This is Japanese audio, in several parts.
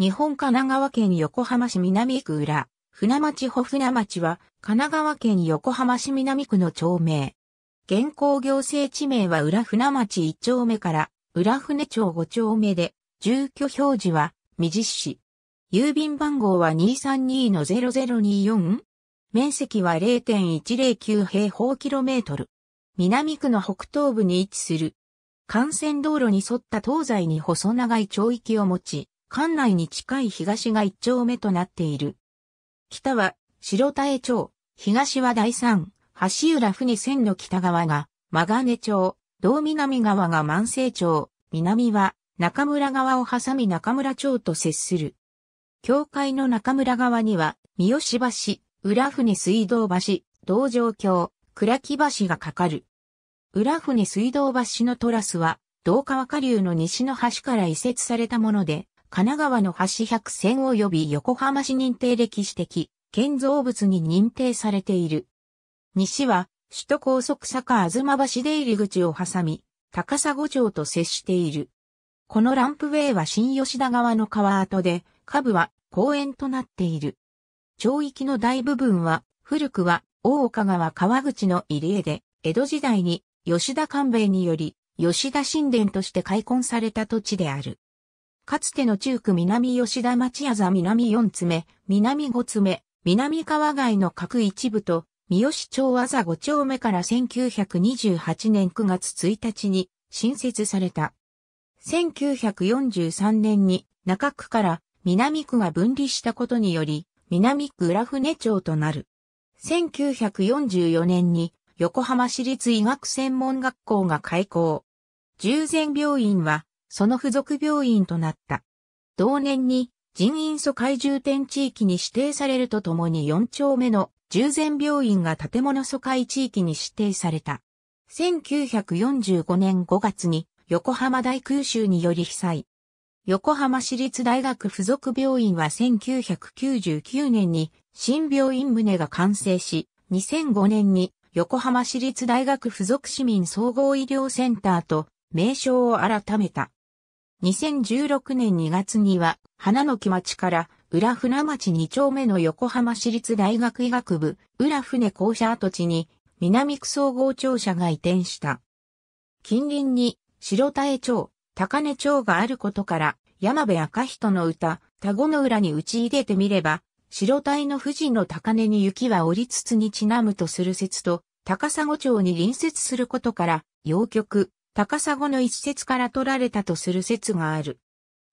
日本神奈川県横浜市南区裏、船町保船町は神奈川県横浜市南区の町名。現行行政地名は裏船町1丁目から裏船町5丁目で、住居表示は未実施。郵便番号は 232-0024? 面積は0.109平方キロメートル。南区の北東部に位置する。幹線道路に沿った東西に細長い町域を持ち、館内に近い東が一丁目となっている。北は白田江町、東は第三、橋浦船線の北側がガ金町、道南側が万世町、南は中村側を挟み中村町と接する。境界の中村側には三好橋、浦船水道橋、道上橋、倉木橋がかかる。浦船水道橋のトラスは、道川下流の西の橋から移設されたもので、神奈川の橋百選及び横浜市認定歴史的建造物に認定されている。西は首都高速坂あずま橋出入り口を挟み、高砂町と接している。このランプウェイは新吉田川の川跡で、下部は公園となっている。町域の大部分は、古くは大岡川川口の入り江で、江戸時代に吉田官兵衛により、吉田神殿として開墾された土地である。かつての中区南吉田町屋座南四つ目、南五つ目、南川街の各一部と、三好町あざ5丁目から1928年9月1日に新設された。1943年に中区から南区が分離したことにより、南区浦船町となる。1944年に横浜市立医学専門学校が開校。従前病院はその付属病院となった。同年に人員疎開重点地域に指定されるとともに4丁目の従前病院が建物疎開地域に指定された。1945年5月に横浜大空襲により被災。横浜市立大学附属病院は1999年に新病院棟が完成し、2005年に横浜市立大学附属市民総合医療センターと名称を改めた。2016年2月には、花の木町から浦船町2丁目の横浜市立大学医学部、浦船校舎跡地に、南区総合庁舎が移転した。近隣に、白田江町、高根町があることから、山部赤人の歌、田子の浦に打ち入れてみれば、白江の富士の高根に雪は降りつつにちなむとする説と、高砂町に隣接することから、陽極、高砂の一節から取られたとする説がある。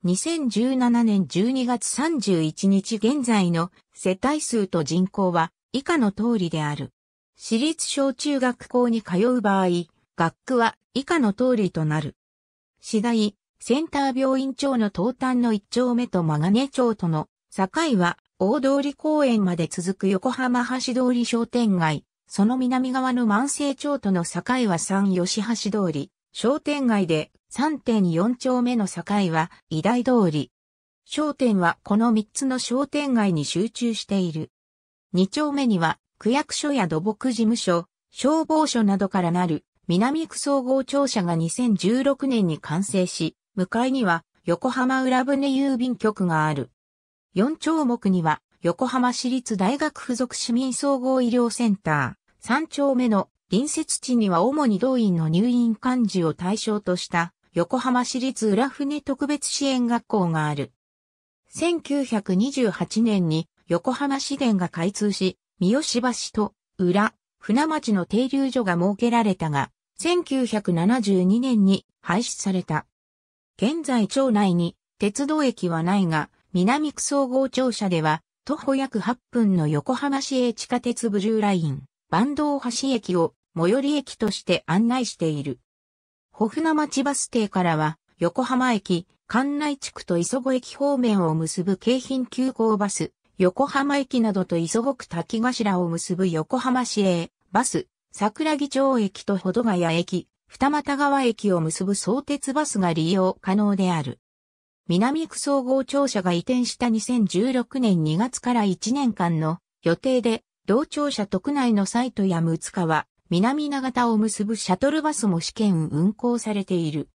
2017年12月31日現在の世帯数と人口は以下の通りである。私立小中学校に通う場合、学区は以下の通りとなる。次第、センター病院長の東端の一丁目とマガネ町との境は大通公園まで続く横浜橋通り商店街、その南側の万世町との境は三吉橋通り、商店街で3.4丁目の境は偉大通り。商店はこの3つの商店街に集中している。2丁目には区役所や土木事務所、消防署などからなる南区総合庁舎が2016年に完成し、向かいには横浜浦船郵便局がある。4丁目には横浜市立大学附属市民総合医療センター、3丁目の隣接地には主に動員の入院患児を対象とした横浜市立浦船特別支援学校がある。1928年に横浜市電が開通し、三好橋と浦、船町の停留所が設けられたが、1972年に廃止された。現在町内に鉄道駅はないが、南区総合庁舎では徒歩約8分の横浜市営地下鉄ブルーライン、坂東橋駅を最寄り駅として案内している。保船町バス停からは、横浜駅、関内地区と磯子駅方面を結ぶ京浜急行バス、横浜駅などと磯子区滝頭を結ぶ横浜市営バス、桜木町駅と保土ヶ谷駅、二俣川駅を結ぶ相鉄バスが利用可能である。南区総合庁舎が移転した2016年2月から1年間の予定で同庁舎特内のサイトや六は、南長田を結ぶシャトルバスも試験運行されている。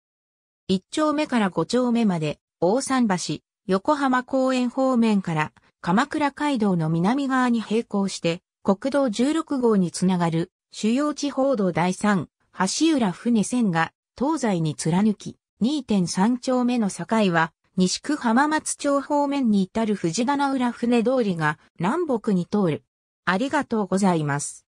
1丁目から5丁目まで、大桟橋、横浜公園方面から鎌倉街道の南側に並行して、国道16号につながる主要地方道第3、橋浦船線が東西に貫き、2.3丁目の境は、西区浜松町方面に至る藤棚浦船通りが南北に通る。ありがとうございます。